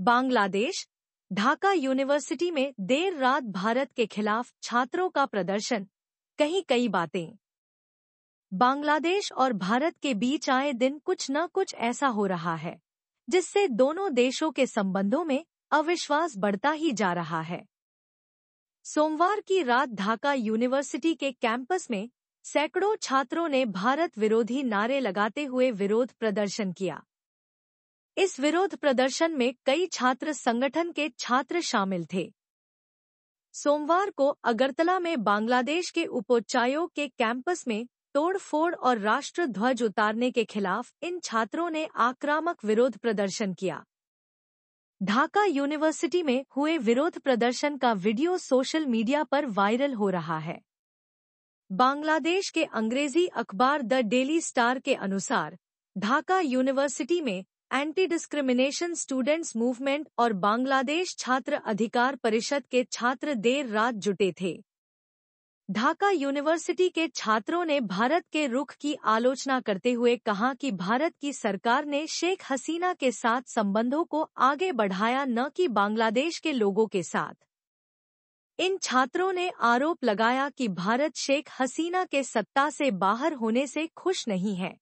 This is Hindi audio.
बांग्लादेश ढाका यूनिवर्सिटी में देर रात भारत के खिलाफ छात्रों का प्रदर्शन कहीं कई बातें बांग्लादेश और भारत के बीच आए दिन कुछ न कुछ ऐसा हो रहा है जिससे दोनों देशों के संबंधों में अविश्वास बढ़ता ही जा रहा है सोमवार की रात ढाका यूनिवर्सिटी के कैंपस में सैकड़ों छात्रों ने भारत विरोधी नारे लगाते हुए विरोध प्रदर्शन किया इस विरोध प्रदर्शन में कई छात्र संगठन के छात्र शामिल थे सोमवार को अगरतला में बांग्लादेश के उपोच्चायोग के कैंपस में तोड़फोड़ और राष्ट्र ध्वज उतारने के खिलाफ इन छात्रों ने आक्रामक विरोध प्रदर्शन किया ढाका यूनिवर्सिटी में हुए विरोध प्रदर्शन का वीडियो सोशल मीडिया पर वायरल हो रहा है बांग्लादेश के अंग्रेजी अखबार द डेली स्टार के अनुसार ढाका यूनिवर्सिटी में एंटी डिस्क्रिमिनेशन स्टूडेंट्स मूवमेंट और बांग्लादेश छात्र अधिकार परिषद के छात्र देर रात जुटे थे ढाका यूनिवर्सिटी के छात्रों ने भारत के रुख की आलोचना करते हुए कहा कि भारत की सरकार ने शेख हसीना के साथ संबंधों को आगे बढ़ाया न कि बांग्लादेश के लोगों के साथ इन छात्रों ने आरोप लगाया कि भारत शेख हसीना के सत्ता से बाहर होने से खुश नहीं है